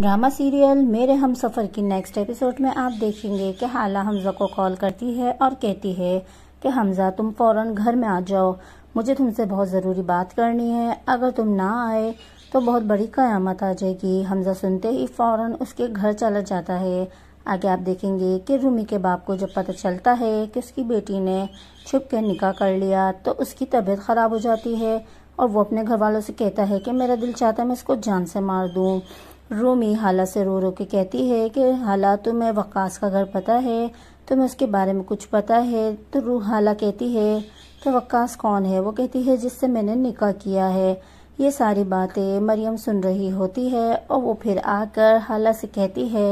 drama serial मेरे हम सफ़र की नेक्स्ट एपिसोड में आप देखेंगे कि हाला हमज़ा को कॉल करती है और कहती है कि हमज़ा तुम फौरन घर में आ जाओ मुझे तुमसे बहुत ज़रूरी बात करनी है अगर तुम ना आए तो बहुत बड़ी क़यामत आ जाएगी हमज़ा सुनते ही फौरन उसके घर चला जाता है आगे आप देखेंगे कि रूमी के बाप को जब पता चलता है कि उसकी बेटी ने छुप के निकाह कर लिया तो उसकी तबीयत ख़राब हो जाती है और वो अपने घर वालों से कहता है कि मेरा दिल चाहता है मैं इसको जान से मार दूँ रोमी हाला से रो रो के कहती है कि हाला तुम्हें वक्स का घर पता है तुम्हें उसके बारे में कुछ पता है तो रू हाला कहती है कि तो वक्कास कौन है वो कहती है जिससे मैंने निकाह किया है ये सारी बातें मरियम सुन रही होती है और वो फिर आकर हाला से कहती है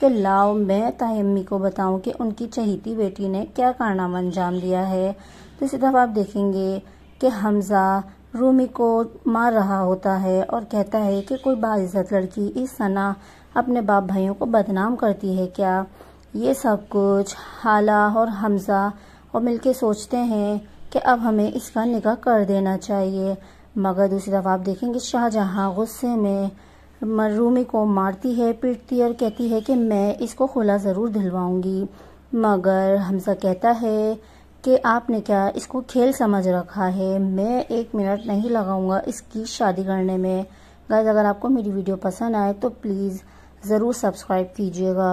कि लाओ मैं तायम्मी को बताऊं कि उनकी चहेती बेटी ने क्या कारनामा अंजाम दिया है तो इसी तरफ आप देखेंगे कि हमज़ा रूमी को मार रहा होता है और कहता है कि कोई बाज़त लड़की इस सना अपने बाप भाइयों को बदनाम करती है क्या ये सब कुछ हाला और हमज़ा और मिलके सोचते हैं कि अब हमें इसका निकाह कर देना चाहिए मगर दूसरी तरफ आप देखेंगे शाहजहाँ गुस्से में रूमी को मारती है पीटती है और कहती है कि मैं इसको खुला ज़रूर दिलवाऊंगी मगर हमजा कहता है कि आपने क्या इसको खेल समझ रखा है मैं एक मिनट नहीं लगाऊंगा इसकी शादी करने में गाइज अगर आपको मेरी वीडियो पसंद आए तो प्लीज़ ज़रूर सब्सक्राइब कीजिएगा